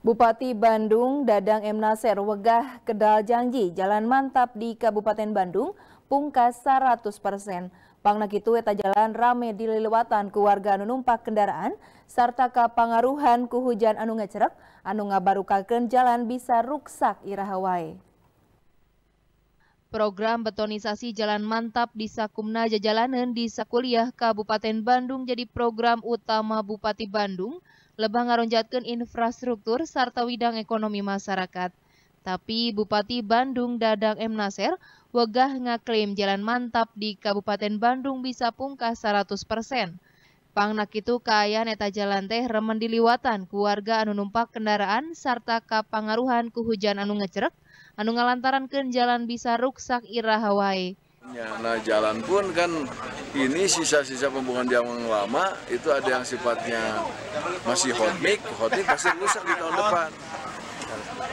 Bupati Bandung Dadang M. Nasir wegah kedal janji jalan mantap di Kabupaten Bandung pungkas 100 persen. Pangna itu eta jalan rame dililewatan ku warga anu numpak kendaraan sarta kapangaruhan ku hujan anu ngecerek anu ngabarukakeun jalan bisa ruksak iraha wae. Program betonisasi jalan mantap di Sakumna Jajalanen di Sakuliah Kabupaten Bandung jadi program utama Bupati Bandung lebah ngaronjatkan infrastruktur serta widang ekonomi masyarakat. Tapi Bupati Bandung Dadang M. Nasir wegah ngaklaim jalan mantap di Kabupaten Bandung bisa pungkas 100%. persen. Pangnak itu kaya neta jalan teh remen diliwatan keluarga anu numpak kendaraan serta kapangaruhan ku hujan anu ngecerek anu ngalantaran ken jalan bisa ruksak irah Hawaii. Ya, nah jalan pun kan ini sisa-sisa pembuangan yang lama itu ada yang sifatnya masih hot mix, hot mix pasti rusak di tahun depan.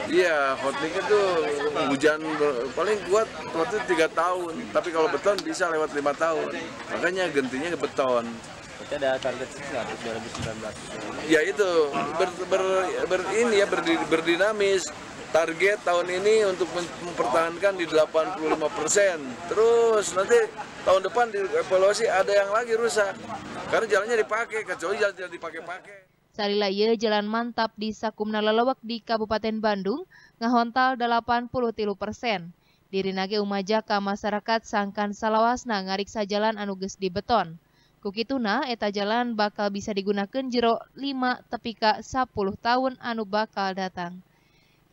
Iya, hot mix itu hujan paling kuat waktu tiga tahun, tapi kalau beton bisa lewat lima tahun. Makanya gentinya ke beton. Berarti ada target sisa 2019. Ya itu ber, ber, ber ini ya berdinamis target tahun ini untuk mempertahankan di 85 persen. Terus nanti tahun depan di dievaluasi ada yang lagi rusak. Karena jalannya dipakai, kecuali jalan tidak dipakai-pakai. Sarila ye jalan mantap di Sakumna Lelewak di Kabupaten Bandung, ngahontal 80 tilu persen. Diri nage umaja ka masyarakat sangkan salawasna ngariksa jalan anuges di beton. Kukituna eta jalan bakal bisa digunakan jero lima tepika sepuluh tahun anu bakal datang.